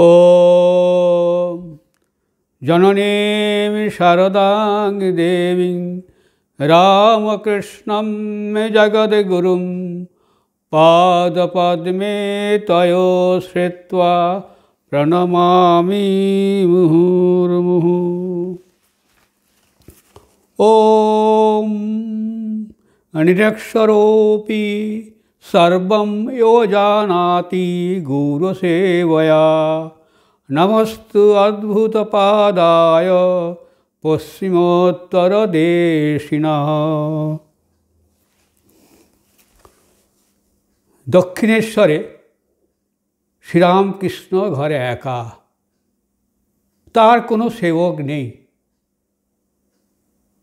ॐ जननीमि शारदाङ्गदेवीं रामकृष्णं मे जगद्गुरुं पादपद्मे तयो श्रुत्वा प्रणमामि मुहुर्मुहुः ॐ निरक्षरोऽपि सर्वं यो जानाति गुरुसेवया नमस्तु अद्भुतपादाय পশ্চিমোত্তরদেশিনঃ দক্ষিণেশ্বরে শ্রীরামকৃষ্ণ ঘরে একা তার কোনো সেবক নেই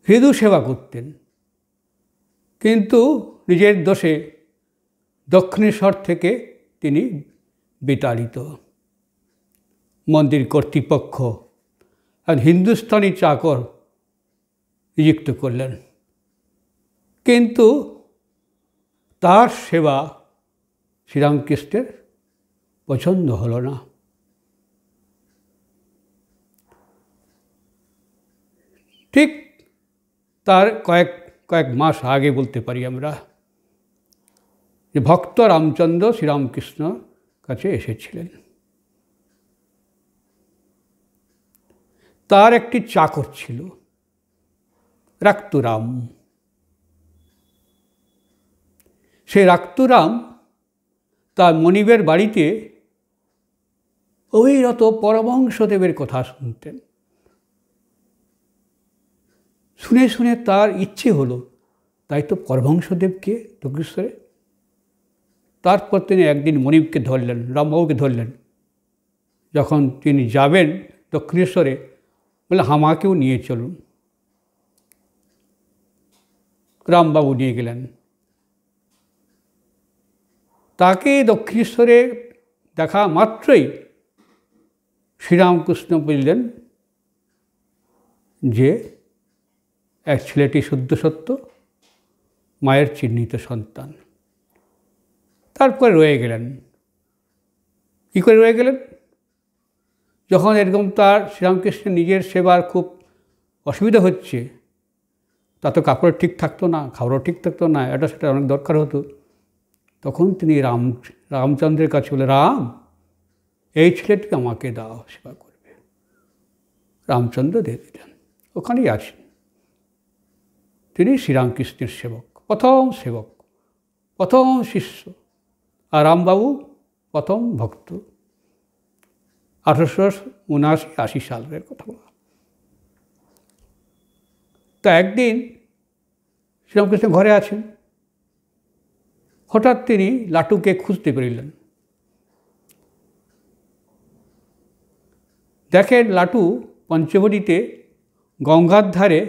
হৃদু সেবা করতেন কিন্তু নিজের দোষে দক্ষিণেশ্বর থেকে তিনি বিতাড়িত মন্দির কর্তৃপক্ষ আর হিন্দুস্তানি চাকর নিযুক্ত করলেন কিন্তু তার সেবা শ্রীরামকৃষ্ণের পছন্দ হলো না ঠিক তার কয়েক কয়েক মাস আগে বলতে পারি আমরা যে ভক্ত রামচন্দ্র শ্রীরামকৃষ্ণ কাছে এসেছিলেন তার একটি চাকর ছিল রাক্তুরাম সেই রাক্তুরাম তার মনিবের বাড়িতে অভিরত পরমহংসদেবের কথা শুনতেন শুনে শুনে তার ইচ্ছে হলো তাই তো পরমহংসদেবকে দক্ষিশ্বরে তারপর তিনি একদিন মনিবকে ধরলেন রামবাবুকে ধরলেন যখন তিনি যাবেন দক্ষিণেশ্বরে বলে হামাকেও নিয়ে চলুন রামবাবু নিয়ে গেলেন তাকে দক্ষিণেশ্বরে দেখা মাত্রই শ্রীরামকৃষ্ণ বললেন যে এক ছেলেটি শুদ্ধ সত্য মায়ের চিহ্নিত সন্তান তারপরে রয়ে গেলেন কী করে রয়ে গেলেন যখন এরকম তার শ্রীরামকৃষ্ণের নিজের সেবার খুব অসুবিধা হচ্ছে তা তো কাপড় ঠিক থাকতো না খাবারও ঠিক থাকতো না এটা সেটা অনেক দরকার হতো তখন তিনি রাম রামচন্দ্রের কাছে বলে রাম এই ছেলেটিকে আমাকে দাও সেবা করবে রামচন্দ্র দিয়ে দিলেন ওখানেই আছেন তিনি শ্রীরামকৃষ্ণের সেবক প্রথম সেবক প্রথম শিষ্য রামবাবু প্রথম ভক্ত আঠারোশো উনআশি আশি সালের কথা তা একদিন শ্রীরামকৃষ্ণ ঘরে আছেন হঠাৎ তিনি লাটুকে খুঁজতে পেরিলেন দেখেন লাটু পঞ্চবটিতে গঙ্গার ধারে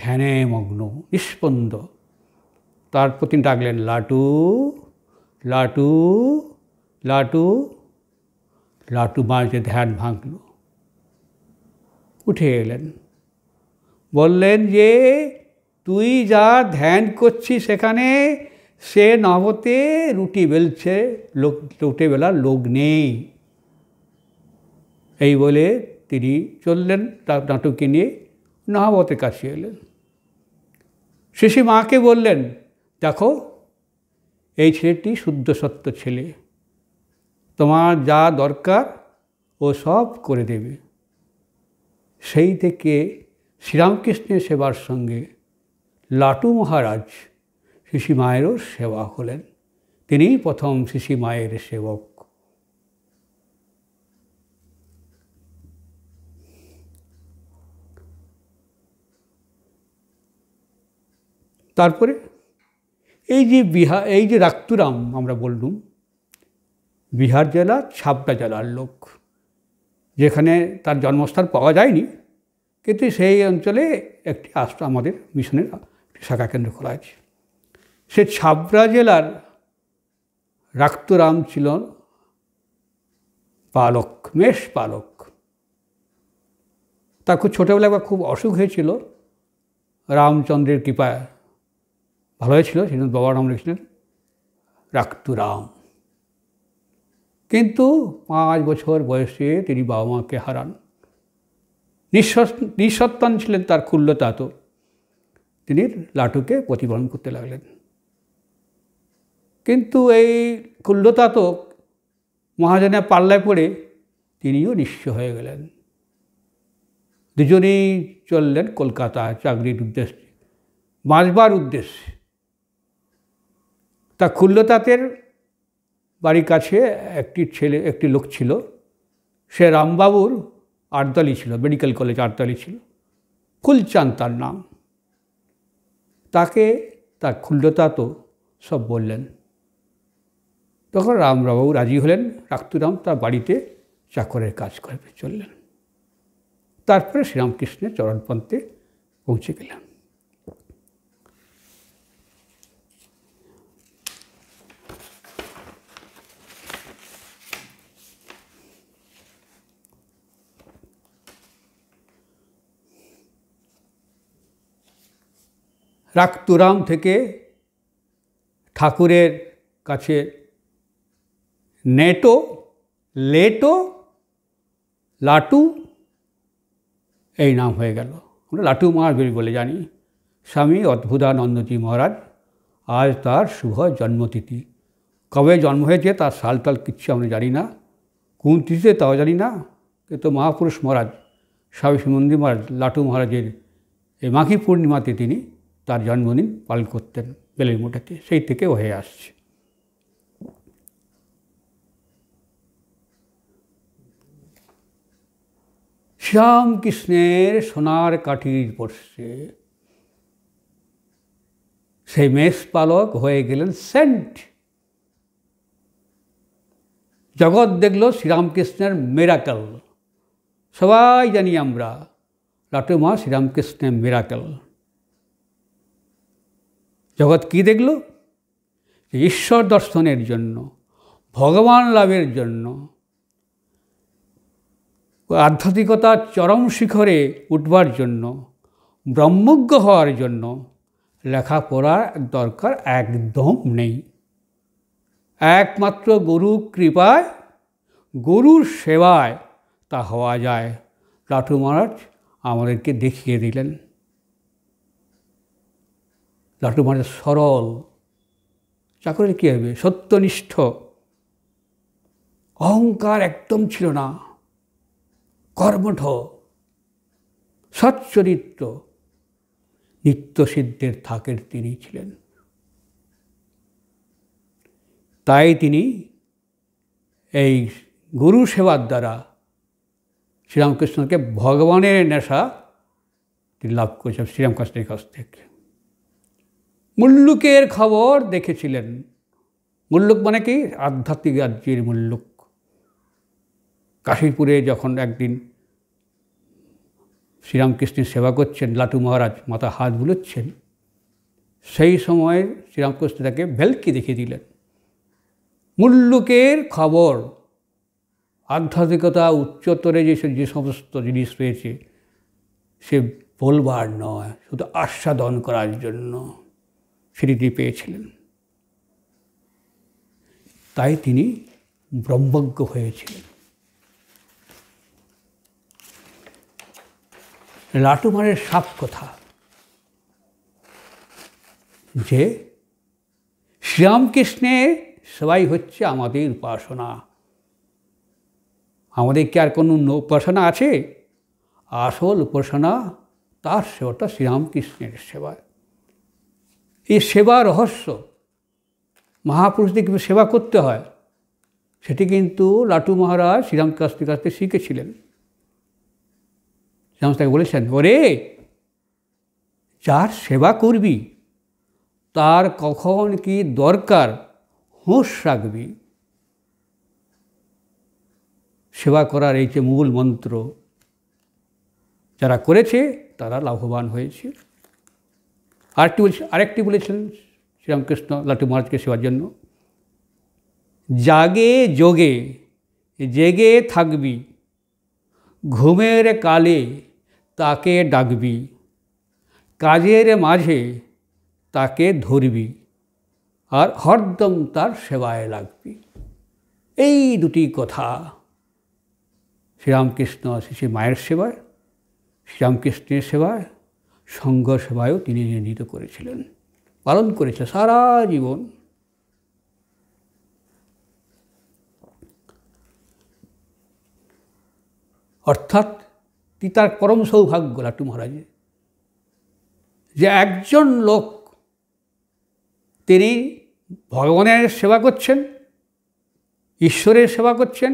ধ্যানে মগ্ন নিঃস্পন্দ তার প্রতি ডাকলেন লাটু লাটু লাটু লাটু বাঁচতে ধ্যান ভাঙল উঠে এলেন বললেন যে তুই যা ধ্যান করছিস সেখানে সে নবতে রুটি বেলছে লোক রুটি বেলার লোক নেই এই বলে তিনি চললেন নাটুকে নিয়ে নহবতের কাছে এলেন শেষে মাকে বললেন দেখো এই ছেলেটি শুদ্ধ সত্য ছেলে তোমার যা দরকার ও সব করে দেবে সেই থেকে শ্রীরামকৃষ্ণের সেবার সঙ্গে লাটু মহারাজ শিশি মায়েরও সেবা হলেন তিনিই প্রথম শিশি মায়ের সেবক তারপরে এই যে বিহার এই যে রাক্তুরাম আমরা বললুম বিহার জেলার ছাবড়া জেলার লোক যেখানে তার জন্মস্থান পাওয়া যায়নি কিন্তু সেই অঞ্চলে একটি আশ্রম আমাদের মিশনের শাখা কেন্দ্র খোলা আছে সে ছাবড়া জেলার রাক্তরাম ছিল পালক মেষ পালক তা খুব ছোটোবেলায় একবার খুব অসুখ হয়েছিল রামচন্দ্রের কৃপায় ভালোই ছিল সেদিন বাবার নাম রাক্তু রাম কিন্তু পাঁচ বছর বয়সে তিনি বাবা মাকে হারান নিঃসত্তান ছিলেন তার ক্ষুল্লতা তো তিনি লাটুকে প্রতিপালন করতে লাগলেন কিন্তু এই ক্ষুল্লতা তো পাল্লায় পড়ে তিনিও নিঃস্ব হয়ে গেলেন দুজনেই চললেন কলকাতা চাকরির উদ্দেশ্যে বাঁচবার উদ্দেশ্যে তা খুল্লতাতের বাড়ির কাছে একটি ছেলে একটি লোক ছিল সে রামবাবুর আটদলি ছিল মেডিকেল কলেজ আটদলি ছিল খুলচান তার নাম তাকে তার খুল্লতা তো সব বললেন তখন রামবাবু রাজি হলেন রাক্তুরাম তার বাড়িতে চাকরের কাজ করে চললেন তারপরে শ্রীরামকৃষ্ণের চরণপন্থে পৌঁছে গেলেন রাক্তুরাম থেকে ঠাকুরের কাছে নেটো লেটো লাটু এই নাম হয়ে গেল আমরা লাটু মহাবীর বলে জানি স্বামী অদ্ভুতানন্দজি মহারাজ আজ তার শুভ জন্মতিথি কবে জন্ম হয়েছে তার সাল তাল কিচ্ছু আমরা জানি না কোন তিথিতে তাও জানি না কিন্তু মহাপুরুষ মহারাজ স্বামী সুমন্দির মহারাজ লাটু মহারাজের এই মাঘী পূর্ণিমাতে তিনি তার জন্মদিন পালন করতেন বেলেরমোটাতে সেই থেকে হয়ে আসছে শ্রীরামকৃষ্ণের সোনার কাঠির পড়ছে সেই মেষ পালক হয়ে গেলেন সেন্ট জগৎ দেখল শ্রীরামকৃষ্ণের মেরাকাল সবাই জানি আমরা লাটুমা শ্রীরামকৃষ্ণের মেরাকাল জগৎ কি দেখল ঈশ্বর দর্শনের জন্য ভগবান লাভের জন্য আধ্যাত্মিকতার চরম শিখরে উঠবার জন্য ব্রহ্মজ্ঞ হওয়ার জন্য লেখাপড়ার দরকার একদম নেই একমাত্র গুরু কৃপায় গুরুর সেবায় তা হওয়া যায় লাঠু মহারাজ আমাদেরকে দেখিয়ে দিলেন লাটু মানে সরল চাকরের কী হবে সত্যনিষ্ঠ অহংকার একদম ছিল না কর্মঠ সচ্চরিত্র নিত্যসিদ্ধের থাকের তিনি ছিলেন তাই তিনি এই গুরু সেবার দ্বারা শ্রীরামকৃষ্ণকে ভগবানের নেশা তিনি লাভ করেছেন শ্রীরামকৃষ্ণের কাছ থেকে মুল্লুকের খবর দেখেছিলেন মুল্লুক মানে কি আধ্যাত্মিক রাজ্যের মুল্লুক কাশীপুরে যখন একদিন শ্রীরামকৃষ্ণের সেবা করছেন লাটু মহারাজ মাথা হাত বুলোচ্ছেন সেই সময় শ্রীরামকৃষ্ণ তাকে ভেলকি দেখিয়ে দিলেন মুল্লুকের খবর আধ্যাত্মিকতা উচ্চতরে যে যে সমস্ত জিনিস রয়েছে সে বলবার নয় শুধু আস্বাদন করার জন্য স্মৃতি পেয়েছিলেন তাই তিনি ব্রহ্মজ্ঞ হয়েছিলেন লাটুমারের সাপ কথা যে শ্রীরামকৃষ্ণের সবাই হচ্ছে আমাদের উপাসনা আমাদের কি আর কোনো উপাসনা আছে আসল উপাসনা তার সেবাটা শ্রীরামকৃষ্ণের সেবায় এই সেবা রহস্য মহাপুরুষদের কীভাবে সেবা করতে হয় সেটি কিন্তু লাটু মহারাজ শ্রীরাম কাস্তির কাছ থেকে শিখেছিলেন শ্রীরাম তাকে বলেছেন ওরে যার সেবা করবি তার কখন কি দরকার হুঁশ রাখবি সেবা করার এই যে মূল মন্ত্র যারা করেছে তারা লাভবান হয়েছে আরেকটি বলেছেন আরেকটি বলেছেন শ্রীরামকৃষ্ণ লাটু মহারাজকে সেবার জন্য জাগে যোগে জেগে থাকবি ঘুমের কালে তাকে ডাকবি কাজের মাঝে তাকে ধরবি আর হরদম তার সেবায় লাগবি এই দুটি কথা শ্রীরামকৃষ্ণ শ্রী মায়ের সেবায় শ্রীরামকৃষ্ণের সেবায় সেবায়ও তিনি নিয়োজিত করেছিলেন পালন করেছে সারা জীবন অর্থাৎ পিতার পরম সৌভাগ্য লাটু মহারাজের যে একজন লোক তিনি ভগবানের সেবা করছেন ঈশ্বরের সেবা করছেন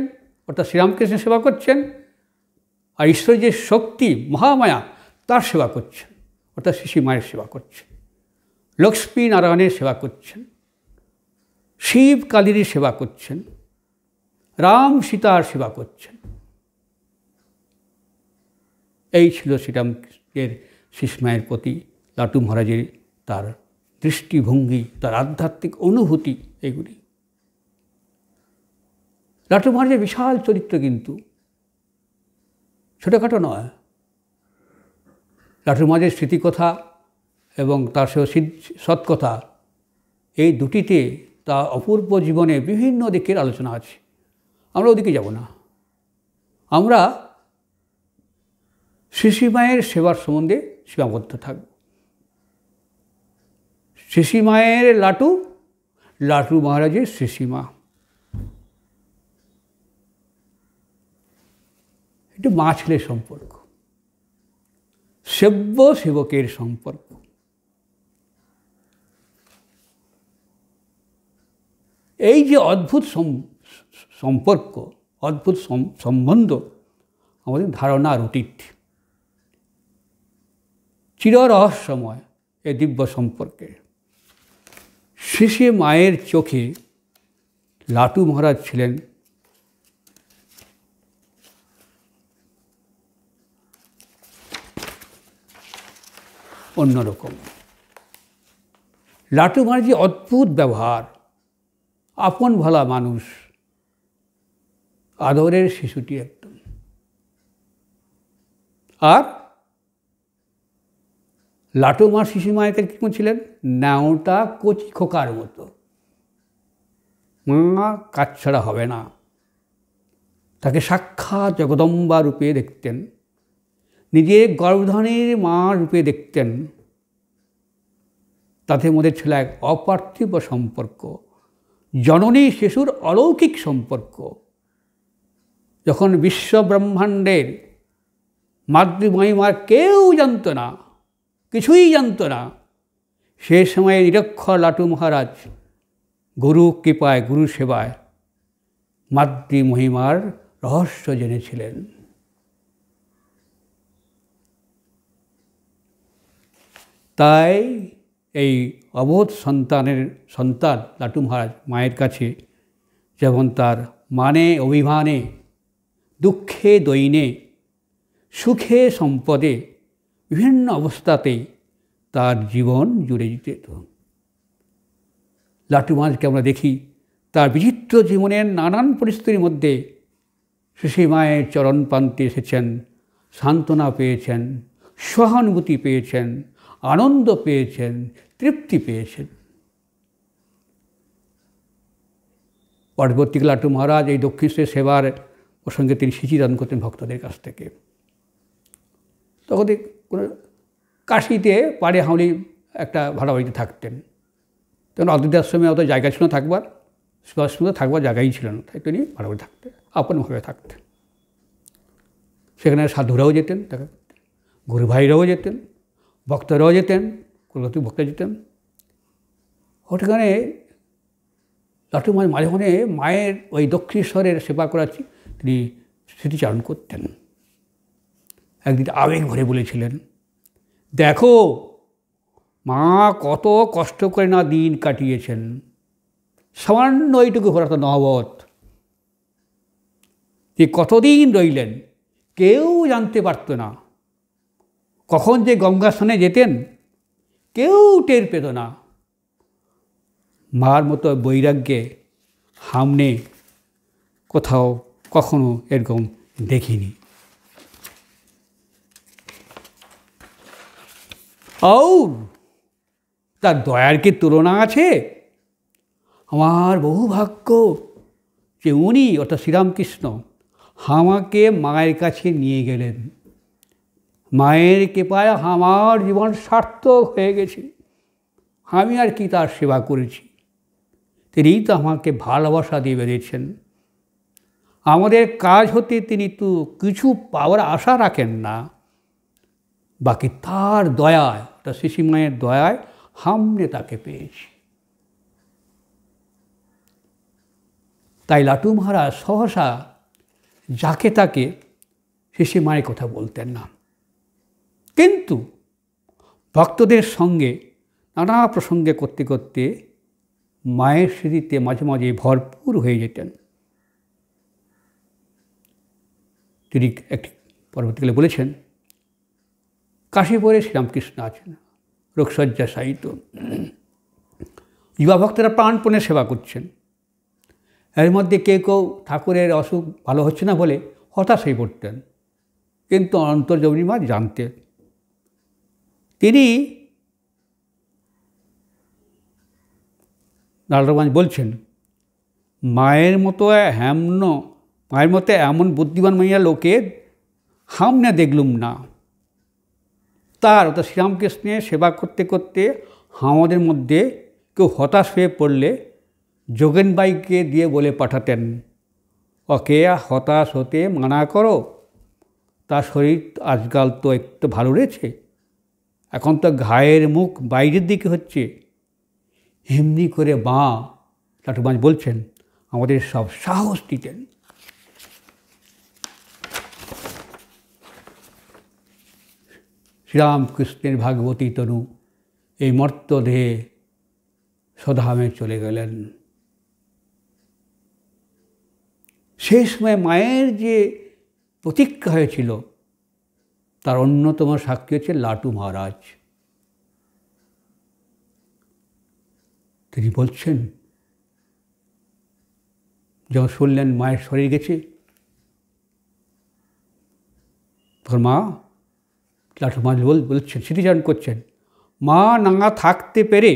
অর্থাৎ শ্রীরামকৃষ্ণের সেবা করছেন আর ঈশ্বরের যে শক্তি মহামায়া তার সেবা করছেন অর্থাৎ শিশু মায়ের সেবা করছেন লক্ষ্মী নারায়ণের সেবা করছেন শিব কালীর সেবা করছেন রাম সীতার সেবা করছেন এই ছিল শ্রীরামকৃষ্ণের মায়ের প্রতি লাটু মহারাজের তার দৃষ্টিভঙ্গি তার আধ্যাত্মিক অনুভূতি এগুলি লাটু মহারাজের বিশাল চরিত্র কিন্তু ছোটোখাটো নয় মাঝের স্মৃতিকথা এবং তার সে সৎকথা এই দুটিতে তা অপূর্ব জীবনে বিভিন্ন দিকের আলোচনা আছে আমরা ওদিকে যাব না আমরা শিশিমায়ের সেবার সম্বন্ধে সীমাবদ্ধ থাকব শিশিমায়ের লাটু লাটু মহারাজের শিশিমা এটা মা ছেলের সম্পর্ক সেব্য সেবকের সম্পর্ক এই যে অদ্ভুত সম্পর্ক অদ্ভুত সম্বন্ধ আমাদের ধারণা আর অতীত চিররহস্যময় এ দিব্য সম্পর্কে শেষে মায়ের চোখে লাটু মহারাজ ছিলেন অন্যরকম লাটু মার্জি অদ্ভুত ব্যবহার আপন ভালা মানুষ আদরের শিশুটি একদম আর লাটু মা শিশুমায়ের কীরকম ছিলেন ন্যাওটা কচি খোকার মতো মা কাজ ছাড়া হবে না তাকে সাক্ষাৎ জগদম্বা রূপে দেখতেন নিজে গর্ভধানের মা রূপে দেখতেন তাদের মধ্যে ছিল এক অপার্থিব সম্পর্ক জননী শিশুর অলৌকিক সম্পর্ক যখন বিশ্ব ব্রহ্মাণ্ডের মাতৃমহিমার কেউ জানত না কিছুই জানত না সে সময়ে নিরক্ষর লাটু মহারাজ গুরু কৃপায় গুরু সেবায় মাতৃমহিমার রহস্য জেনেছিলেন তাই এই অবোধ সন্তানের সন্তান লাটু মহারাজ মায়ের কাছে যেমন তার মানে অভিমানে দুঃখে দৈনে সুখে সম্পদে বিভিন্ন অবস্থাতে তার জীবন জুড়ে যেত লাটু মহারাজকে আমরা দেখি তার বিচিত্র জীবনের নানান পরিস্থিতির মধ্যে শিশি মায়ের চরণ প্রান্তে এসেছেন সান্ত্বনা পেয়েছেন সহানুভূতি পেয়েছেন আনন্দ পেয়েছেন তৃপ্তি পেয়েছেন পার্বতী লাটু মহারাজ এই দক্ষিণের সেবার প্রসঙ্গে তিনি দান করতেন ভক্তদের কাছ থেকে তখন কোনো কাশিতে পাড়ে হাওড়ি একটা ভাড়া বাড়িতে থাকতেন তখন অদ্বৈত সময় অত জায়গা ছিল থাকবার সুন্দর থাকবার জায়গাই ছিল না তাই তিনি ভাড়া বাড়ি থাকতেন আপনভাবে থাকতেন সেখানে সাধুরাও যেতেন তাকে গুরুভাইরাও যেতেন ভক্তরাও যেতেন কলকাতায় ভক্ত যেতেন ওখানে লাটু মাঝে মাঝে মাঝে মায়ের ওই দক্ষিণেশ্বরের সেবা করাচ্ছি তিনি স্মৃতিচারণ করতেন একদিন আবেগ ভরে বলেছিলেন দেখো মা কত কষ্ট করে না দিন কাটিয়েছেন সামান্য এইটুকু হরাত নবত যে কতদিন রইলেন কেউ জানতে পারত না কখন যে গঙ্গা স্নানে যেতেন কেউ টের পেত না মার মতো বৈরাগ্যে হামনে কোথাও কখনো এরকম দেখিনি আউর তার দয়ার কি তুলনা আছে আমার বহু ভাগ্য যে উনি অর্থাৎ শ্রীরামকৃষ্ণ আমাকে মায়ের কাছে নিয়ে গেলেন মায়ের কৃপায় আমার জীবন সার্থক হয়ে গেছে আমি আর কি তার সেবা করেছি তিনি তো আমাকে ভালোবাসা দিয়ে বেরিয়েছেন আমাদের কাজ হতে তিনি তো কিছু পাওয়ার আশা রাখেন না বাকি তার দয়ায় তা মায়ের দয়ায় হামনে তাকে পেয়েছি তাই লাটু মহারাজ সহসা যাকে তাকে মায়ের কথা বলতেন না কিন্তু ভক্তদের সঙ্গে নানা প্রসঙ্গে করতে করতে মায়ের স্মৃতিতে মাঝে মাঝে ভরপুর হয়ে যেতেন তিনি একটি পরবর্তীকালে বলেছেন কাশীপুরে শ্রীরামকৃষ্ণ আছেন রোগশয্যা সাহিত্য যুবা ভক্তরা প্রাণপণে সেবা করছেন এর মধ্যে কেউ কেউ ঠাকুরের অসুখ ভালো হচ্ছে না বলে হতাশ হয়ে পড়তেন কিন্তু অন্তর্জমিমা জানতেন তিনি লালরহমান বলছেন মায়ের মতো হেমন মায়ের মতো এমন বুদ্ধিমান মাইয়া লোকে হামনে দেখলুম না তার অর্থাৎ শ্রীরামকৃষ্ণের সেবা করতে করতে হামাদের মধ্যে কেউ হতাশ হয়ে পড়লে যোগেনবাইকে দিয়ে বলে পাঠাতেন ওকে হতাশ হতে মানা করো তার শরীর আজকাল তো একটু ভালো রয়েছে এখন তো ঘায়ের মুখ বাইরের দিকে হচ্ছে এমনি করে মা লাটুমাজ বলছেন আমাদের সব সাহস দিতেন শ্রীরামকৃষ্ণের ভাগবতী তনু এই মর্তদেহে সধামে চলে গেলেন সেই সময় মায়ের যে প্রতীক্ষা হয়েছিল তার অন্যতম সাক্ষী হচ্ছে লাটু মহারাজ তিনি বলছেন যখন শুনলেন মায়ের শরীর গেছে তখন মা লাটু মহারাজ বল বলছেন স্মৃতিচারণ করছেন মা নাঙা থাকতে পেরে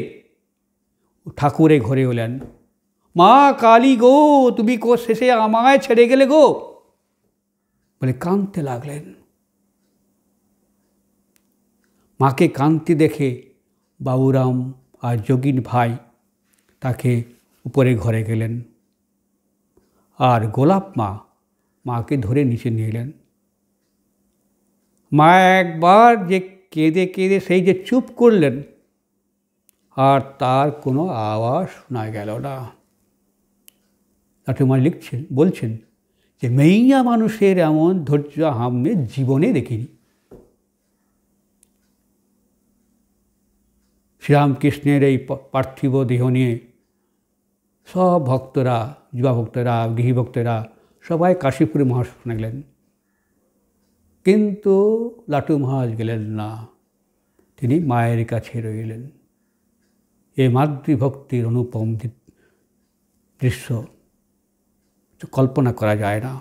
ঠাকুরে ঘরে হলেন মা কালী গো তুমি কো শেষে আমায় ছেড়ে গেলে গো বলে কাঁদতে লাগলেন মাকে কান্তি দেখে বাবুরাম আর যোগিন ভাই তাকে উপরে ঘরে গেলেন আর গোলাপ মা মাকে ধরে নিচে নিয়ে এলেন মা একবার যে কেঁদে কেঁদে সেই যে চুপ করলেন আর তার কোনো আওয়াজ শোনা গেল না মা লিখছেন বলছেন যে মেইয়া মানুষের এমন ধৈর্য আমি জীবনে দেখিনি শ্রীরামকৃষ্ণের এই পার্থিব দেহ নিয়ে সব ভক্তরা যুবা ভক্তরা গৃহীভক্তরা সবাই কাশীপুরে মহাশ্মশানে গেলেন কিন্তু লাটু মহাজ গেলেন না তিনি মায়ের কাছে রইলেন এ মাতৃভক্তির অনুপম দৃশ্য কল্পনা করা যায় না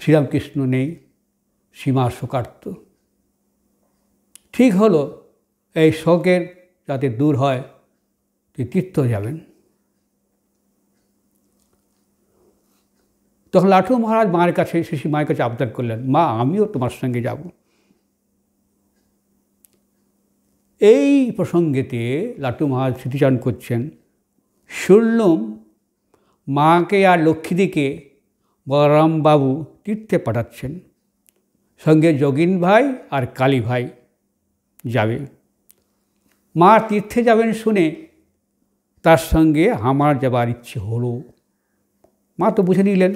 শ্রীরামকৃষ্ণ নেই সীমা শোকার্ত ঠিক হলো এই শোকের যাতে দূর হয় তীর্থ যাবেন তখন লাঠু মহারাজ মায়ের কাছে শিশু মায়ের কাছে আবদার করলেন মা আমিও তোমার সঙ্গে যাব এই প্রসঙ্গেতে লাটু মহারাজ স্মৃতিচারণ করছেন শুনলুম মাকে আর লক্ষ্মীদিকে বলরামবাবু তীর্থে পাঠাচ্ছেন সঙ্গে যোগিন ভাই আর কালী ভাই যাবে মা তীর্থে যাবেন শুনে তার সঙ্গে আমার যাবার ইচ্ছে হলো মা তো বুঝে নিলেন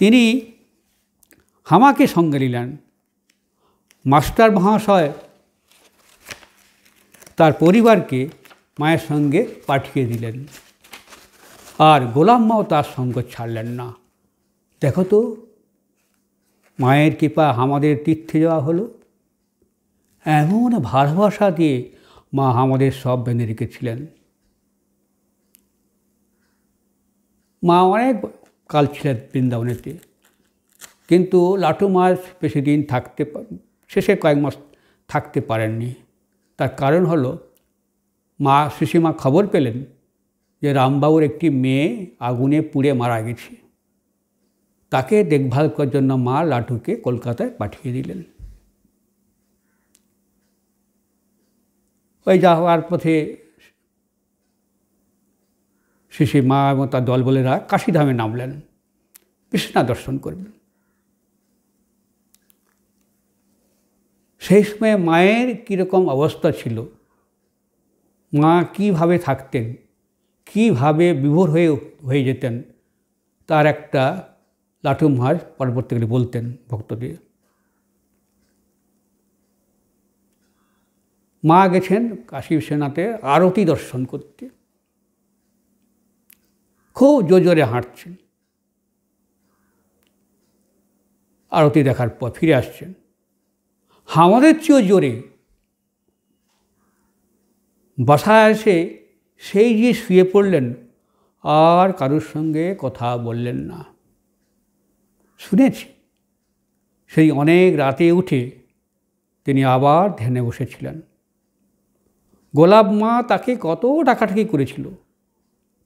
তিনি হামাকে সঙ্গে নিলেন মাস্টার মহাশয় তার পরিবারকে মায়ের সঙ্গে পাঠিয়ে দিলেন আর গোলাম মাও তার সঙ্গ ছাড়লেন না দেখো তো মায়ের কৃপা আমাদের তীর্থে যাওয়া হলো এমন ভালোবাসা দিয়ে মা আমাদের সব বেঁধে রেখেছিলেন মা অনেক কাল ছিলেন বৃন্দাবনেতে কিন্তু লাটু মাস বেশি দিন থাকতে শেষে কয়েক মাস থাকতে পারেননি তার কারণ হলো মা শিশিমা খবর পেলেন যে রামবাবুর একটি মেয়ে আগুনে পুড়ে মারা গেছে তাকে দেখভাল করার জন্য মা লাটুকে কলকাতায় পাঠিয়ে দিলেন ওই যা হওয়ার পথে শেষে মা এবং তার দলবলেরা কাশিধামে নামলেন কৃষ্ণা দর্শন করবেন সেই সময় মায়ের কীরকম অবস্থা ছিল মা কিভাবে থাকতেন কিভাবে বিভোর হয়ে হয়ে যেতেন তার একটা লাটু মহার পরবর্তীকালে বলতেন ভক্তদের মা গেছেন কাশী সেনাতে আরতি দর্শন করতে খুব জোরে হাঁটছেন আরতি দেখার পর ফিরে আসছেন আমাদের চেয়েও জোরে বাসায় এসে সেই যে শুয়ে পড়লেন আর কারোর সঙ্গে কথা বললেন না শুনেছি সেই অনেক রাতে উঠে তিনি আবার ধ্যানে বসেছিলেন গোলাপ মা তাকে কত টাকাটাকি করেছিল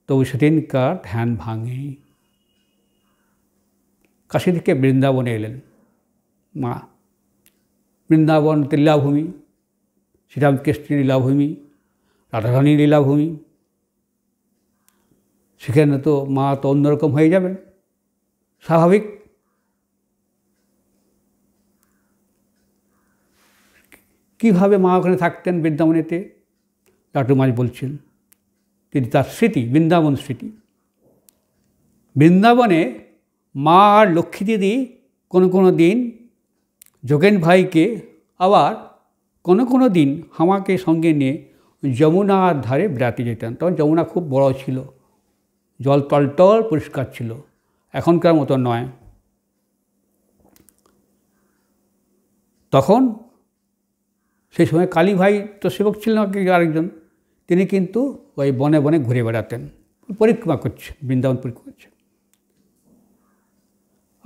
তবু সেদিনকার ধ্যান ভাঙে কাশি থেকে বৃন্দাবনে এলেন মা বৃন্দাবন তিল্লাভূমি শ্রীরামকৃষ্ণের লীলাভূমি রাধারানী লীলাভূমি সেখানে তো মা তো অন্যরকম হয়ে যাবেন স্বাভাবিক কীভাবে মা ওখানে থাকতেন বৃন্দাবনেতে মাছ বলছেন তিনি তার স্মৃতি বৃন্দাবন স্মৃতি বৃন্দাবনে মা আর লক্ষ্মী দিদি কোনো কোনো দিন যোগেন ভাইকে আবার কোনো কোনো দিন হামাকে সঙ্গে নিয়ে যমুনার ধারে বেড়াতে যেতেন তখন যমুনা খুব বড় ছিল জল টলটল পরিষ্কার ছিল এখনকার মতো নয় তখন সেই সময় কালী ভাই তো সেবক ছিলেন আরেকজন তিনি কিন্তু ওই বনে বনে ঘুরে বেড়াতেন পরিক্রমা করছে বৃন্দাবন পরিক্রমা করছে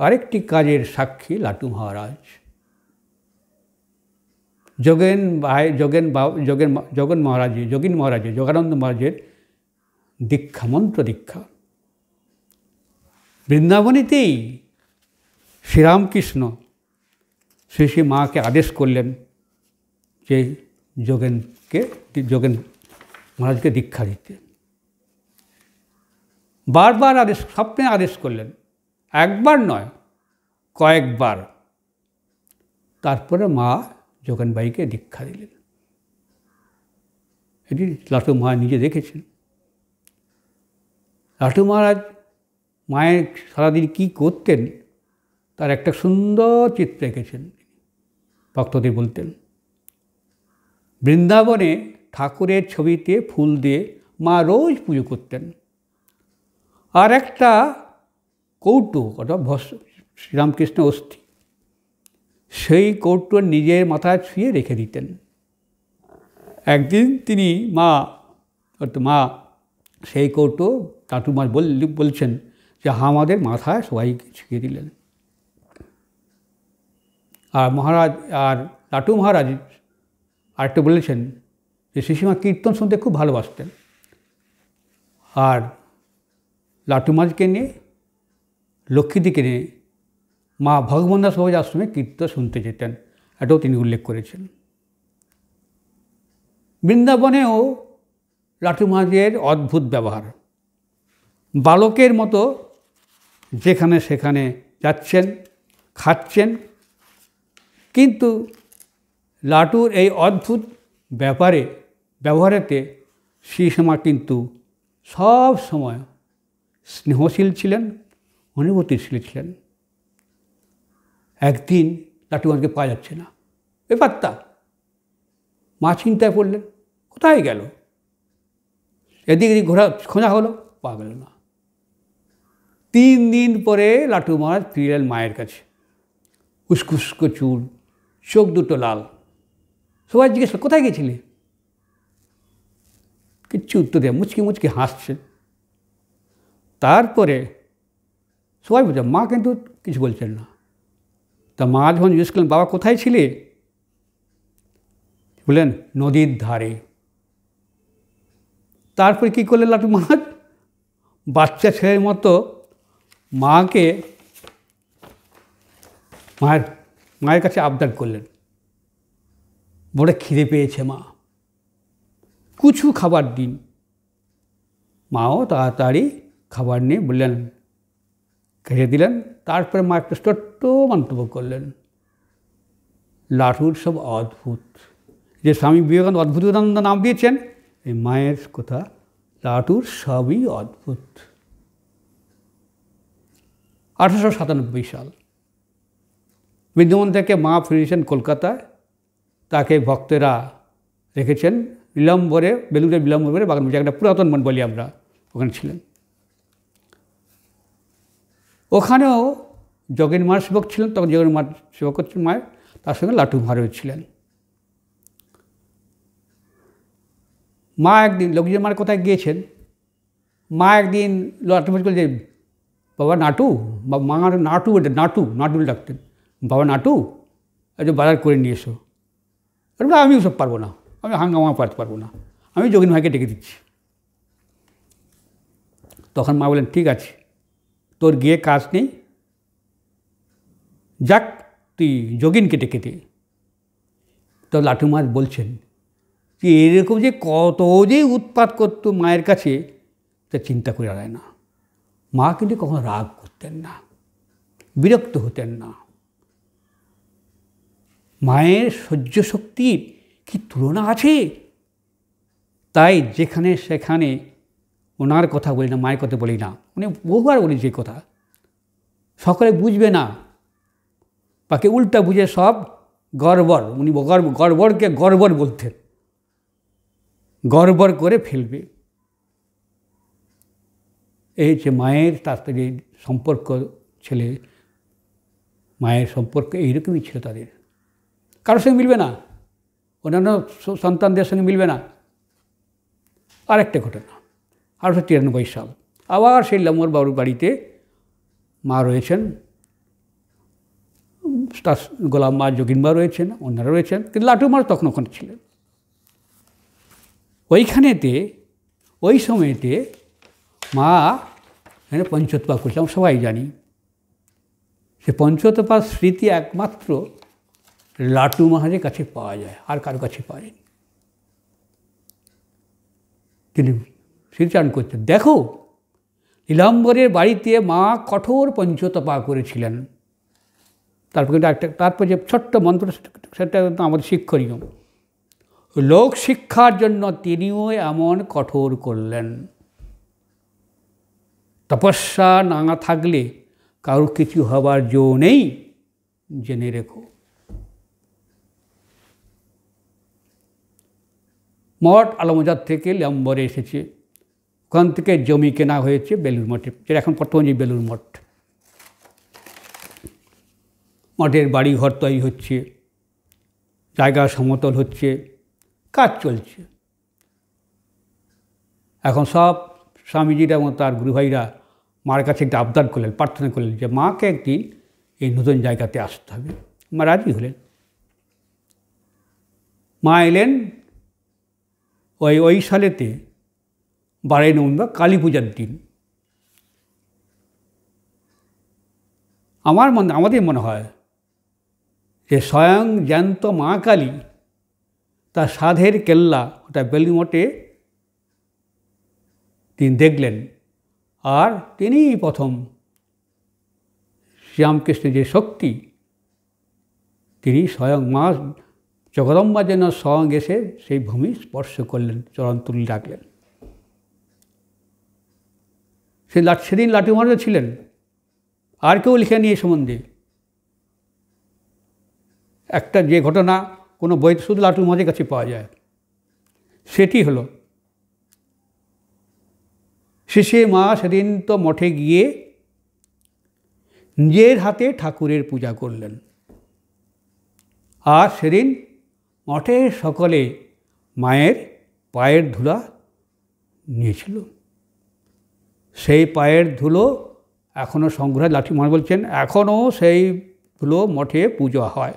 আরেকটি কাজের সাক্ষী লাটু মহারাজ যোগেন ভাই যোগেন যোগেন যোগেন মহারাজের যোগিন মহারাজের যোগানন্দ মহারাজের দীক্ষা মন্ত্র দীক্ষা বৃন্দাবনীতেই শ্রীরামকৃষ্ণ শ্রী শ্রী মাকে আদেশ করলেন যে যোগেনকে যোগেন মহারাজকে দীক্ষা দিতে বারবার আদেশ স্বপ্নে আদেশ করলেন একবার নয় কয়েকবার তারপরে মা যোগানবাইকে দীক্ষা দিলেন এটি লাটু মহারাজ নিজে দেখেছেন লাটু মহারাজ মায়ের সারাদিন কি করতেন তার একটা সুন্দর চিত্র এঁকেছেন ভক্তদের বলতেন বৃন্দাবনে ঠাকুরের ছবিতে ফুল দিয়ে মা রোজ পুজো করতেন আর একটা কৌটু অর্থাৎ ভস শ্রীরামকৃষ্ণ অস্থি সেই কৌটু নিজের মাথায় ছুঁয়ে রেখে দিতেন একদিন তিনি মা অর্থাৎ মা সেই কৌটু কাটুমা বল বলছেন যে আমাদের মাথায় সবাইকে ছুঁয়ে দিলেন আর মহারাজ আর লাটু মহারাজ আরেকটা বলেছেন যে শিশিমা কীর্তন শুনতে খুব ভালোবাসতেন আর লাটু মাঝকে নিয়ে লক্ষ্মীদিকে নিয়ে মা দাস সহজ আশ্রমে কীর্তন শুনতে যেতেন এটাও তিনি উল্লেখ করেছেন বৃন্দাবনেও লাটু মাঝের অদ্ভুত ব্যবহার বালকের মতো যেখানে সেখানে যাচ্ছেন খাচ্ছেন কিন্তু লাটুর এই অদ্ভুত ব্যাপারে ব্যবহারেতে শ্রী শ্যামা কিন্তু সব সময় স্নেহশীল ছিলেন অনুভূতিশীল ছিলেন একদিন লাটুগঞ্জকে পাওয়া যাচ্ছে না ব্যাপারটা মা চিন্তায় পড়লেন কোথায় গেল এদিক এদিক ঘোরা খোঁজা হলো পাওয়া গেল না তিন দিন পরে লাটু মহারাজ ফিরলেন মায়ের কাছে উস্কুস্কো চুল চোখ দুটো লাল সবাই জিজ্ঞেস কোথায় গেছিলি কিচ্ছু উত্তর দেয় মুচকি মুচকি হাসছে তারপরে সবাই বলছে মা কিন্তু কিছু বলছেন না তা মা যখন জিজ্ঞেস করলেন বাবা কোথায় ছিলে বললেন নদীর ধারে তারপরে কী করলেন লাটু মহারাজ বাচ্চা ছেলের মতো মাকে মায়ের মায়ের কাছে আবদার করলেন বড় খিদে পেয়েছে মা কিছু খাবার দিন মাও তাড়াতাড়ি খাবার নিয়ে বললেন খেয়ে দিলেন তারপরে মা একটা ছোট্ট মন্তব্য করলেন লাঠুর সব অদ্ভুত যে স্বামী বিবেকানন্দ অদ্ভুত উদানন্দ নাম দিয়েছেন এই মায়ের কথা লাটুর সবই অদ্ভুত আঠারোশো সাতানব্বই সাল বৃন্দাবন থেকে মা ফিরেছেন কলকাতায় তাকে ভক্তেরা রেখেছেন বিলম্বরে বিলম্বর করে বাগান একটা পুরাতন মন বলি আমরা ওখানে ছিলেন ওখানেও যোগেন মার সেবক ছিলেন তখন যোগেন মার সেবক করছেন মায়ের তার সঙ্গে লাটু মহারাজ ছিলেন মা একদিন লোকজন মার কোথায় গিয়েছেন মা একদিন লাটু মহারাজ যে বাবা নাটু বা মা নাটু বলতেন নাটু নাটু ডাকতেন বাবা নাটু একটু বাজার করে নিয়ে এসো আমি ওসব পারবো না আমি হাঙ্গামা পারতে পারবো না আমি যোগিন ভাইকে ডেকে দিচ্ছি তখন মা বলেন ঠিক আছে তোর গিয়ে কাজ নেই যাক তুই যোগিনকে ডেকে দে তো লাঠু মাছ বলছেন যে এরকম যে কত যে উৎপাত করত মায়ের কাছে তা চিন্তা করে আড়ায় না মা কিন্তু কখনো রাগ করতেন না বিরক্ত হতেন না মায়ের সহ্য শক্তির কি তুলনা আছে তাই যেখানে সেখানে ওনার কথা বলি না মায়ের কথা বলি না উনি বহুবার বলি যে কথা সকলে বুঝবে না বাকি উল্টা বুঝে সব গর্বর উনি গর্ব গড়বড়কে গড়বড় বলতেন গর্বর করে ফেলবে এই যে মায়ের তার থেকে সম্পর্ক ছেলে মায়ের সম্পর্ক এইরকমই ছিল তাদের কারোর সঙ্গে মিলবে না অন্যান্য সন্তানদের সঙ্গে মিলবে না আরেকটা ঘটনা আঠারোশো তিরানব্বই সাল আবার সেই লামর বাবুর বাড়িতে মা রয়েছেন তার গোলাম মা যোগিনবা রয়েছেন অন্যরা রয়েছেন কিন্তু লাটু মার তখন ওখানে ছিলেন ওইখানেতে ওই সময়তে মা এখানে পঞ্চতপা করছে আমরা সবাই জানি সে পঞ্চতপার স্মৃতি একমাত্র লাটু মহারাজের কাছে পাওয়া যায় আর কারো কাছে পাওয়া যায় তিনি শ্রীচারণ করতেন দেখো নীলাম্বরের বাড়িতে মা কঠোর পঞ্চতপা করেছিলেন তারপর কিন্তু একটা তারপর যে ছোট্ট মন্ত্র সেটা আমাদের শিক্ষণীয় লোক শিক্ষার জন্য তিনিও এমন কঠোর করলেন তপস্যা না থাকলে কারোর কিছু হবার জো নেই জেনে রেখো মঠ আলমজার থেকে ল্যাম্বরে এসেছে ওখান থেকে জমি কেনা হয়েছে বেলুর মঠে যেটা এখন বর্তমানে যে বেলুর মঠ মঠের বাড়িঘর তৈরি হচ্ছে জায়গা সমতল হচ্ছে কাজ চলছে এখন সব স্বামীজির এবং তার গুরুভাইরা মার কাছে একটা আবদার করলেন প্রার্থনা করলেন যে মাকে একদিন এই নতুন জায়গাতে আসতে হবে মা রাজি হলেন মা এলেন ওই ওই সালেতে বারোই নভেম্বর কালী পূজার দিন আমার মনে আমাদের মনে হয় যে স্বয়ং জ্যান্ত মা কালী তার সাধের কেল্লা ওটা বেলিমঠে তিনি দেখলেন আর তিনিই প্রথম শ্রীরামকৃষ্ণের যে শক্তি তিনি স্বয়ং মা জগদম্বা যেন স্বয়ং এসে সেই ভূমি স্পর্শ করলেন চরণ তুলি রাখলেন সেই সেদিন লাটু মহারাজ ছিলেন আর কেউ লিখে এই সম্বন্ধে একটা যে ঘটনা কোনো বইতে শুধু লাটু কাছে পাওয়া যায় সেটি হলো শেষে মা সেদিন তো মঠে গিয়ে নিজের হাতে ঠাকুরের পূজা করলেন আর সেদিন মঠে সকলে মায়ের পায়ের ধুলা নিয়েছিল সেই পায়ের ধুলো এখনও সংগ্রহ লাঠিমার বলছেন এখনও সেই ধুলো মঠে পুজো হয়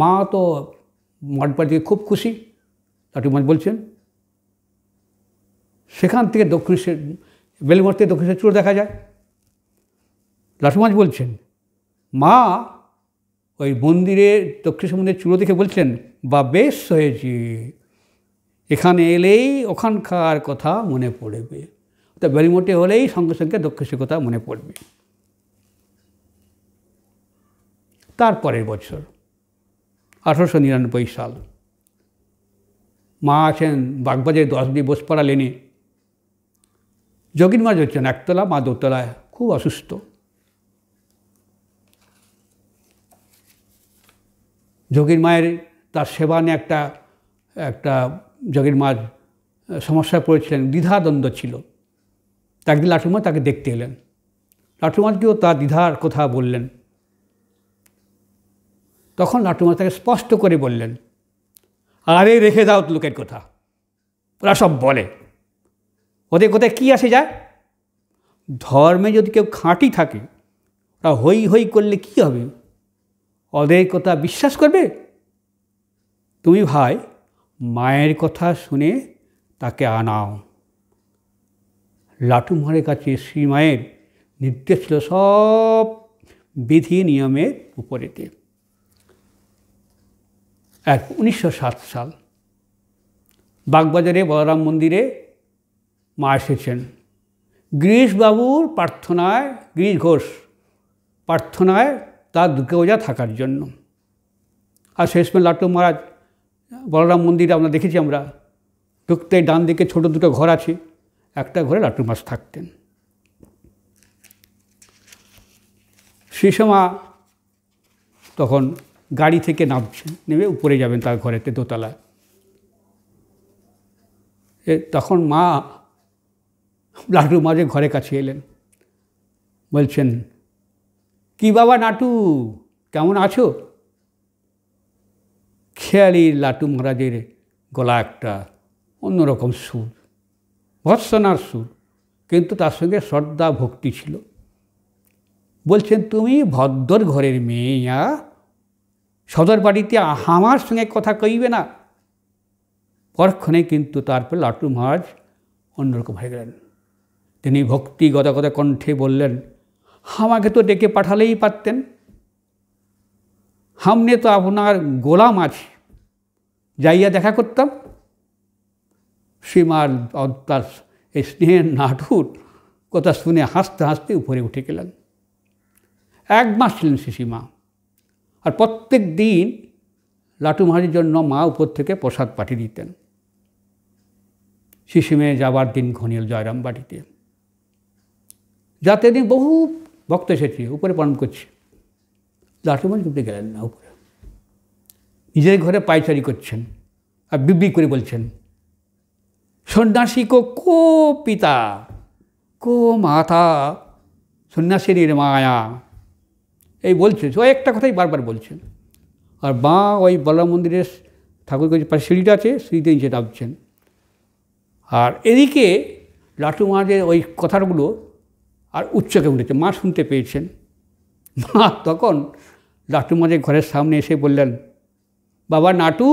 মা তো মঠবাড়িতে খুব খুশি লাঠি মাছ বলছেন সেখান থেকে দক্ষিণেশ্বর বেলমঠ থেকে দক্ষিণেশ্বর চূড় দেখা যায় মাছ বলছেন মা ওই মন্দিরে দক্ষিণ সমুদ্রের চুলো দেখে বলছিলেন বা বেশ হয়েছি এখানে এলেই ওখানকার কথা মনে পড়বে তা বেলিমোটে হলেই সঙ্গে সঙ্গে দক্ষিণ কথা মনে পড়বে তারপরের বছর আঠারোশো নিরানব্বই সাল মা আছেন বাগবাজে দশ দিয়ে বসপাড়া লেনে যোগিন মাঝ হচ্ছেন একতলা মা দোতলায় খুব অসুস্থ যোগীর মায়ের তার সেবা নিয়ে একটা একটা যোগীর মার সমস্যায় পড়েছিলেন দ্বিধাদ্বন্দ্ব ছিল একদিন লাঠুমা তাকে দেখতে এলেন লাঠুমাকেও তার দ্বিধার কথা বললেন তখন লাঠুমা তাকে স্পষ্ট করে বললেন আরে রেখে দাও লোকের কথা ওরা সব বলে ওদের কোথায় কী আসে যায় ধর্মে যদি কেউ খাঁটি থাকে ওরা হই হই করলে কি হবে ওদের কথা বিশ্বাস করবে তুমি ভাই মায়ের কথা শুনে তাকে আনাও লাটুমহরের কাছে শ্রীমায়ের নির্দেশ ছিল সব বিধি নিয়মের উপরেতে এক উনিশশো সাল বাগবাজারে বলরাম মন্দিরে মা এসেছেন গিরিশবাবুর প্রার্থনায় গিরিশ ঘোষ প্রার্থনায় তার ওজা থাকার জন্য আর শেষমেশ লাটু মহারাজ বলরাম মন্দিরে আমরা দেখেছি আমরা ঢুকতে ডান দিকে ছোট দুটো ঘর আছে একটা ঘরে লাটু মাস থাকতেন শ্রীসমা তখন গাড়ি থেকে নামছেন নেমে উপরে যাবেন তার ঘরেতে দোতলা তখন মা লাটু মাঝে ঘরে কাছে এলেন বলছেন কি বাবা নাটু কেমন আছো খেয়ালি লাটু মহারাজের গলা একটা অন্যরকম সুর ভৎসনার সুর কিন্তু তার সঙ্গে শ্রদ্ধা ভক্তি ছিল বলছেন তুমি ভদ্র ঘরের মেয়া সদর বাড়িতে আমার সঙ্গে কথা কইবে না পরক্ষণে কিন্তু তারপর লাটু মহারাজ অন্যরকম হয়ে গেলেন তিনি ভক্তিগত কথা কণ্ঠে বললেন আমাকে তো ডেকে পাঠালেই পারতেন সামনে তো আপনার গোলাম আছে যাইয়া দেখা করতাম সীমার তার স্নেহের নাটুর কথা শুনে হাসতে হাসতে উপরে উঠে গেলেন এক মাস ছিলেন শিশিমা আর প্রত্যেক দিন লাটু মারির জন্য মা উপর থেকে প্রসাদ পাঠিয়ে দিতেন শিশিমে যাবার দিন ঘনিল জয়রাম বাড়িতে যাতে তিনি বহু ভক্ত সেটি উপরে প্রণাম করছে লাঠুমান কিন্তু গেলেন না উপরে নিজের ঘরে পায়চারি করছেন আর বিবি করে বলছেন সন্ন্যাসী কো কো পিতা কো মাতা সন্ন্যাসীর মায়া এই বলছে ও একটা কথাই বারবার বলছেন আর বা ওই বলা মন্দিরের ঠাকুরগঞ্জ পাশে সিঁড়িটা আছে সিঁড়িতে নিচে নামছেন আর এদিকে লাটু মহারাজের ওই কথাগুলো আর উচ্চকে উঠেছে মা শুনতে পেয়েছেন মা তখন লাটুমাঝের ঘরের সামনে এসে বললেন বাবা নাটু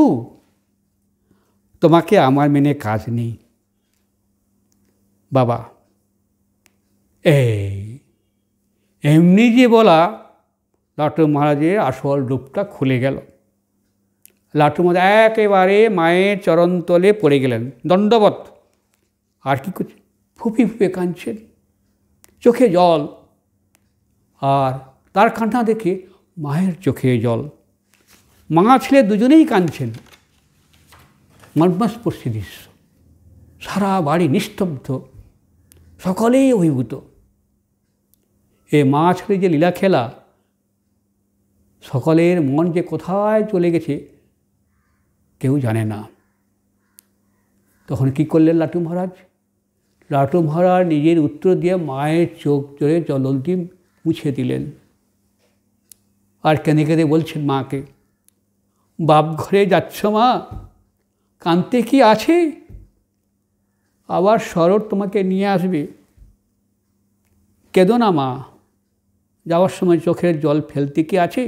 তোমাকে আমার মেনে কাজ নেই বাবা এই এমনি যে বলা লাটু মহারাজের আসল রূপটা খুলে গেল লাটু মহারাজ একেবারে মায়ের চরণতলে পড়ে গেলেন দণ্ডবত আর কি করছে ফুপি ফুপে কাঁদছেন চোখে জল আর তার কান্না দেখে মায়ের চোখে জল মা ছেলে দুজনেই কাঁদছেন মর্মস্পর্শী দৃশ্য সারা বাড়ি নিস্তব্ধ সকলেই অভিভূত এ মা ছেলে যে লীলা খেলা সকলের মন যে কোথায় চলে গেছে কেউ জানে না তখন কি করলেন লাটু মহারাজ ভরা নিজের উত্তর দিয়ে মায়ের চোখ জোরে জলন্তি মুছে দিলেন আর কেঁদে কেঁদে বলছেন মাকে বাপ ঘরে যাচ্ছ মা কানতে কি আছে আবার শরৎ তোমাকে নিয়ে আসবে কেঁদো না মা যাওয়ার সময় চোখের জল ফেলতে কি আছে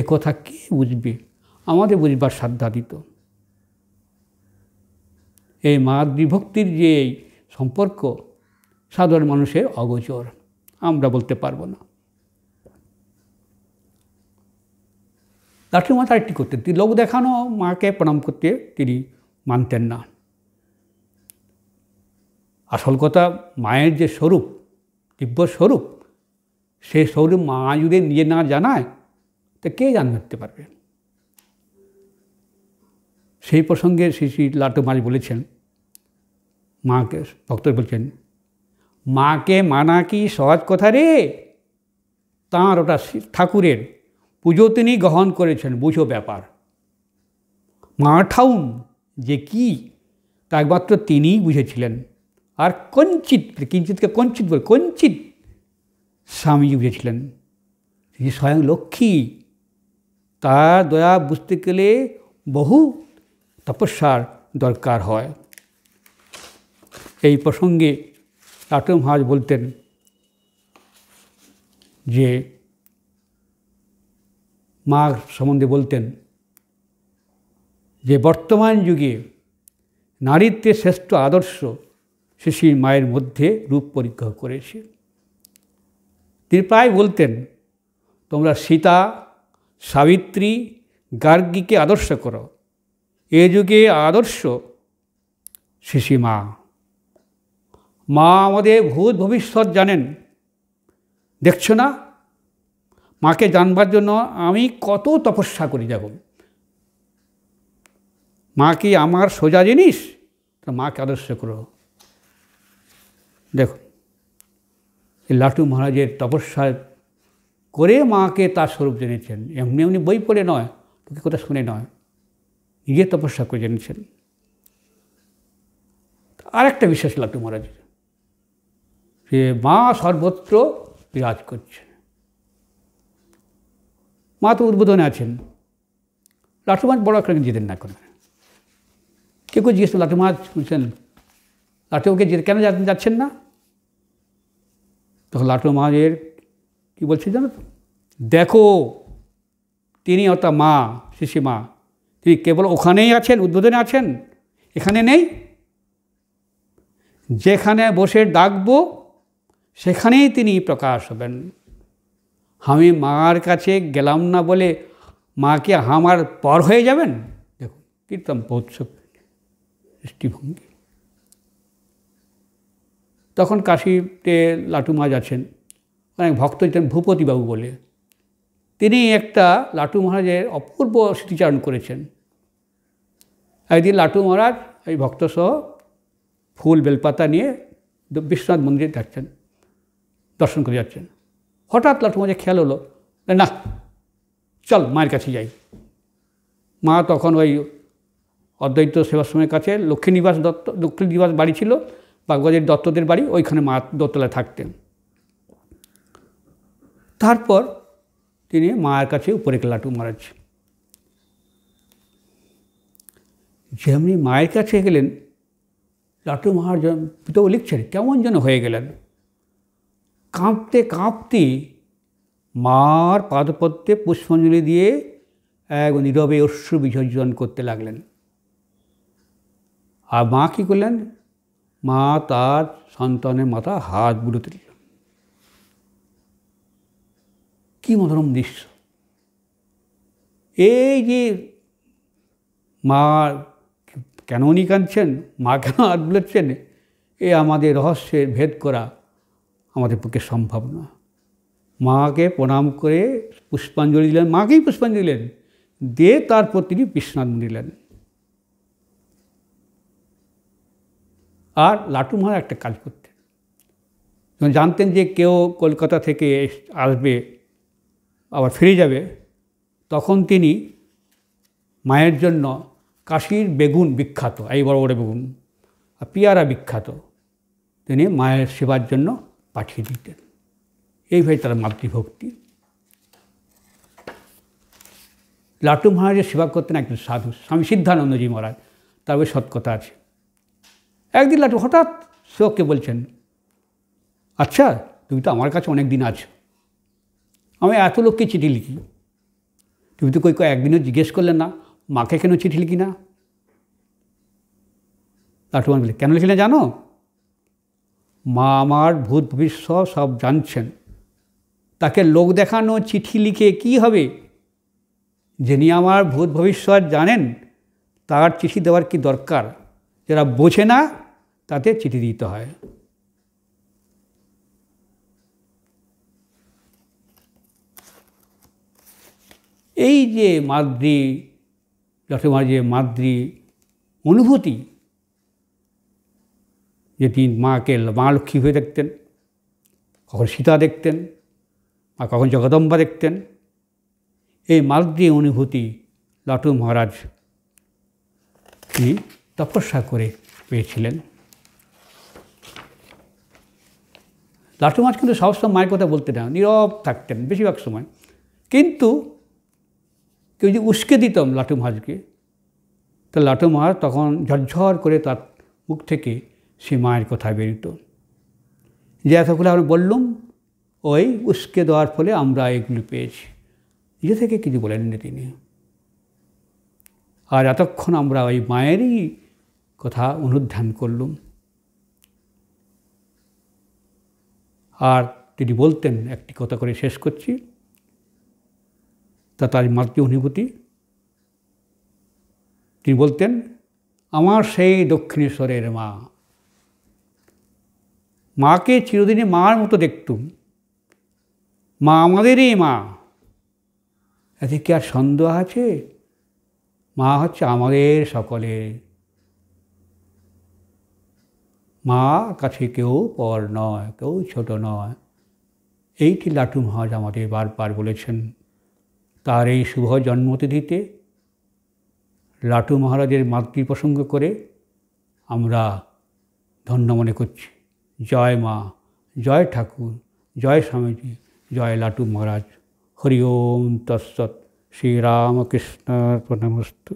একথা কে বুঝবে আমাদের বুঝবার দিত এই মাতৃভক্তির যে সম্পর্ক সাধারণ মানুষের অগোচর আমরা বলতে পারবো না লাঠি মাথা একটি করতেন তিনি লোক দেখানো মাকে প্রণাম করতে তিনি মানতেন না আসল কথা মায়ের যে স্বরূপ দিব্য স্বরূপ সে স্বরূপ মা যদি নিজে না জানায় তো কে জানতে পারবে সেই প্রসঙ্গে শ্রী শ্রী লাটু মাঝি বলেছেন মাকে ভক্ত বলছেন মাকে মানা কি সহজ কথা রে তাঁর ওটা ঠাকুরের পুজো তিনি গ্রহণ করেছেন বুঝো ব্যাপার মা ঠাউন যে কি তা একমাত্র তিনিই বুঝেছিলেন আর কঞ্চিত কিঞ্চিতকে কঞ্চিত বলে কঞ্চিত স্বামীজি বুঝেছিলেন স্বয়ং লক্ষ্মী তার দয়া বুঝতে গেলে বহু তপস্যার দরকার হয় এই প্রসঙ্গে টাটু মহাজ বলতেন যে মা সম্বন্ধে বলতেন যে বর্তমান যুগে নারীত্বের শ্রেষ্ঠ আদর্শ শিশির মায়ের মধ্যে রূপ পরীক্ষা করেছে তিনি প্রায় বলতেন তোমরা সীতা সাবিত্রী গার্গীকে আদর্শ করো এ যুগে আদর্শ শিশি মা মা আমাদের ভূত ভবিষ্যৎ জানেন দেখছো না মাকে জানবার জন্য আমি কত তপস্যা করি দেখুন মা কি আমার সোজা জিনিস তো মাকে আদর্শ করো দেখুন লাটু মহারাজের তপস্যা করে মাকে তার স্বরূপ জেনেছেন এমনি এমনি বই পড়ে নয় তোকে কথা শুনে নয় ইয়ে তপস্যা করে জেনেছেন আর একটা বিশ্বাস লাগতো মহারাজের যে মা সর্বত্র বিরাজ করছে মা তো উদ্বোধনে আছেন লাঠু মাছ বড় একটা যেতেন না এখন কে কেউ জিজ্ঞেস লাঠু মাছ শুনছেন লাঠু ওকে কেন যাচ্ছেন না তখন লাঠু মাছের কী বলছে জানো তো দেখো তিনি অর্থাৎ মা শিশি মা তিনি কেবল ওখানেই আছেন উদ্বোধনে আছেন এখানে নেই যেখানে বসে ডাকবো সেখানেই তিনি প্রকাশ হবেন আমি মার কাছে গেলাম না বলে মাকে আমার পর হয়ে যাবেন দেখুন কীর্তন বৎসব দৃষ্টিভঙ্গি তখন কাশিতে লাটু মাছ আছেন অনেক ভক্ত হচ্ছেন ভূপতিবাবু বলে তিনি একটা লাটু মহারাজের অপূর্ব স্মৃতিচারণ করেছেন একদিন লাটু মহারাজ এই ভক্তসহ ফুল বেলপাতা নিয়ে বিশ্বনাথ মন্দিরে যাচ্ছেন দর্শন করে যাচ্ছেন হঠাৎ লাটু মহারাজের খেয়াল হলো না চল মায়ের কাছে যাই মা তখন ওই অদ্বৈত সময়ের কাছে লক্ষ্মীনিবাস দত্ত লক্ষ্মীনিবাস বাড়ি ছিল বাগবাজের দত্তদের বাড়ি ওইখানে মা দোতলায় থাকতেন তারপর তিনি মায়ের কাছে উপরে লাটু মারাচ্ছেন যেমনি মায়ের কাছে গেলেন লাটু মহাজন পিতাও লিখছেন কেমন যেন হয়ে গেলেন কাঁপতে কাঁপতে মার পাদপদ্মে পুষ্পাঞ্জলি দিয়ে এক নীরবে অশ্রু বিসর্জন করতে লাগলেন আর মা কী করলেন মা তার সন্তানের মাথা হাত বুড়ো দিল কী মনোরম দৃশ্য এই যে মার কেন উনি কাঁদছেন মা কেন আর বলেছেন এ আমাদের রহস্যের ভেদ করা আমাদের পক্ষে সম্ভব না মাকে প্রণাম করে পুষ্পাঞ্জলি দিলেন মাকেই পুষ্পাঞ্জলি দিলেন দিয়ে তারপর তিনি বিশ্রাম নিলেন আর লাটু মহার একটা কাজ করতেন যখন জানতেন যে কেউ কলকাতা থেকে আসবে আবার ফিরে যাবে তখন তিনি মায়ের জন্য কাশির বেগুন বিখ্যাত এই বড় বড় বেগুন আর পিয়ারা বিখ্যাত তিনি মায়ের সেবার জন্য পাঠিয়ে দিতেন এইভাবে তার মাতৃভক্তি লাটু মহারাজের সেবা করতেন একজন সাধু স্বামী সিদ্ধানন্দজি মহারাজ তার ওই সৎকথা আছে একদিন লাটু হঠাৎ সেবককে বলছেন আচ্ছা তুমি তো আমার কাছে অনেক দিন আছো আমি এত লোককে চিঠি লিখি তুমি তো কই কয়েকদিনও জিজ্ঞেস করলে না মাকে কেন চিঠি লিখি না লাটুবান বলে কেন লিখি না জানো মা আমার ভূত ভবিষ্যৎ সব জানছেন তাকে লোক দেখানো চিঠি লিখে কি হবে যিনি আমার ভূত ভবিষ্যৎ জানেন তার চিঠি দেওয়ার কি দরকার যারা বোঝে না তাতে চিঠি দিতে হয় এই যে মাদ্রি অথবা যে মাতৃ অনুভূতি যে তিনি মাকে মা লক্ষ্মী হয়ে দেখতেন কখন সীতা দেখতেন আর কখন জগদম্বা দেখতেন এই মাতৃ অনুভূতি লাটু মহারাজ তিনি তপস্যা করে পেয়েছিলেন লাটু মহারাজ কিন্তু সবসময় মায়ের কথা বলতে না নীরব থাকতেন বেশিরভাগ সময় কিন্তু কেউ যদি উস্কে দিতাম লাটু মাছকে তা লাটু মাছ তখন ঝরঝর করে তার মুখ থেকে সে মায়ের কথা বেরিত যে এতগুলো আমরা বললুম ওই উস্কে দেওয়ার ফলে আমরা এগুলি পেয়েছি নিজে থেকে কিছু বলেননি তিনি আর এতক্ষণ আমরা ওই মায়েরই কথা অনুধ্যান করলুম আর তিনি বলতেন একটি কথা করে শেষ করছি তা তার মাতৃ অনুভূতি তিনি বলতেন আমার সেই দক্ষিণেশ্বরের মা মাকে চিরদিনে মার মতো দেখতুম মা আমাদেরই মা এতে কি আর সন্দেহ আছে মা হচ্ছে আমাদের সকলে মা কাছে কেউ পর নয় কেউ ছোট নয় এইটি লাটু মহাজ আমাদের বারবার বলেছেন তার এই শুভ জন্মতিথিতে লাটু মহারাজের মাতৃ প্রসঙ্গ করে আমরা ধন্য মনে করছি জয় মা জয় ঠাকুর জয় স্বামীজি জয় লাটু মহারাজ হরি ওম তৎসৎ শ্রীরামকৃষ্ণ প্রণমস্তু